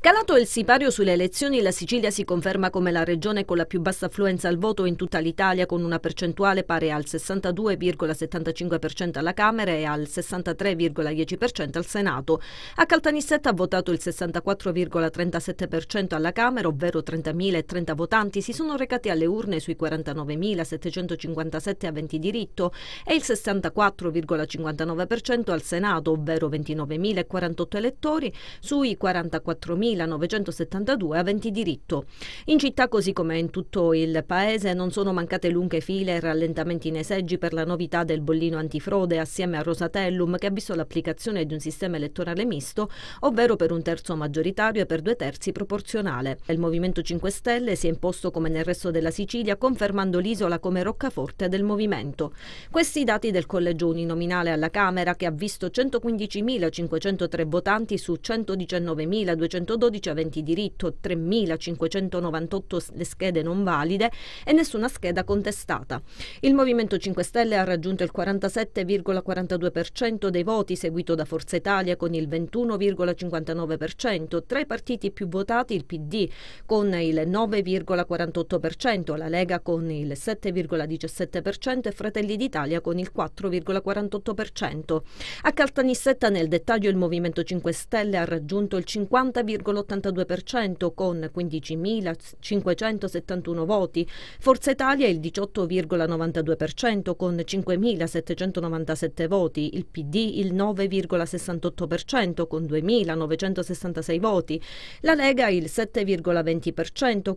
Calato il sipario sulle elezioni, la Sicilia si conferma come la regione con la più bassa affluenza al voto in tutta l'Italia, con una percentuale pari al 62,75% alla Camera e al 63,10% al Senato. A Caltanissetta ha votato il 64,37% alla Camera, ovvero 30.030 votanti si sono recati alle urne sui 49.757 aventi diritto e il 64,59% al Senato, ovvero 29.048 elettori sui 44 4.972 aventi diritto. In città, così come in tutto il paese, non sono mancate lunghe file e rallentamenti nei seggi per la novità del bollino antifrode assieme a Rosatellum che ha visto l'applicazione di un sistema elettorale misto, ovvero per un terzo maggioritario e per due terzi proporzionale. Il Movimento 5 Stelle si è imposto come nel resto della Sicilia, confermando l'isola come roccaforte del movimento. Questi dati del collegio uninominale alla Camera, che ha visto 115.503 votanti su 119.200 412 aventi diritto, 3.598 le schede non valide e nessuna scheda contestata. Il Movimento 5 Stelle ha raggiunto il 47,42% dei voti, seguito da Forza Italia con il 21,59%, tra i partiti più votati il PD con il 9,48%, la Lega con il 7,17% e Fratelli d'Italia con il 4,48%. A Caltanissetta nel dettaglio il Movimento 5 Stelle ha raggiunto il 50 40,82% con 15.571 voti, Forza Italia il 18,92% con 5.797 voti, il PD il 9,68% con 2.966 voti, la Lega il 7,20%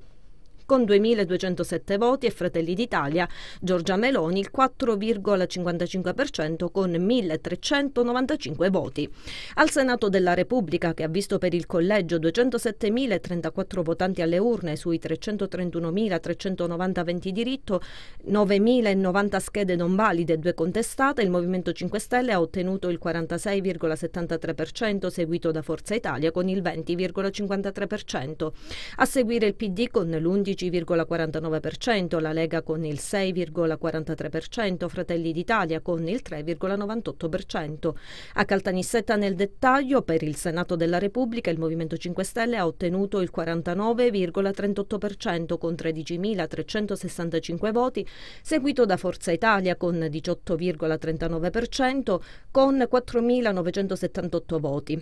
con 2.207 voti e Fratelli d'Italia, Giorgia Meloni il 4,55% con 1.395 voti. Al Senato della Repubblica, che ha visto per il collegio 207.034 votanti alle urne sui 331.390 venti diritto, 9.090 schede non valide e due contestate, il Movimento 5 Stelle ha ottenuto il 46,73%, seguito da Forza Italia con il 20,53%. A seguire il PD con l'11,53% 10,49%, la Lega con il 6,43%, Fratelli d'Italia con il 3,98%. A Caltanissetta nel dettaglio, per il Senato della Repubblica il Movimento 5 Stelle ha ottenuto il 49,38% con 13.365 voti, seguito da Forza Italia con 18,39% con 4.978 voti.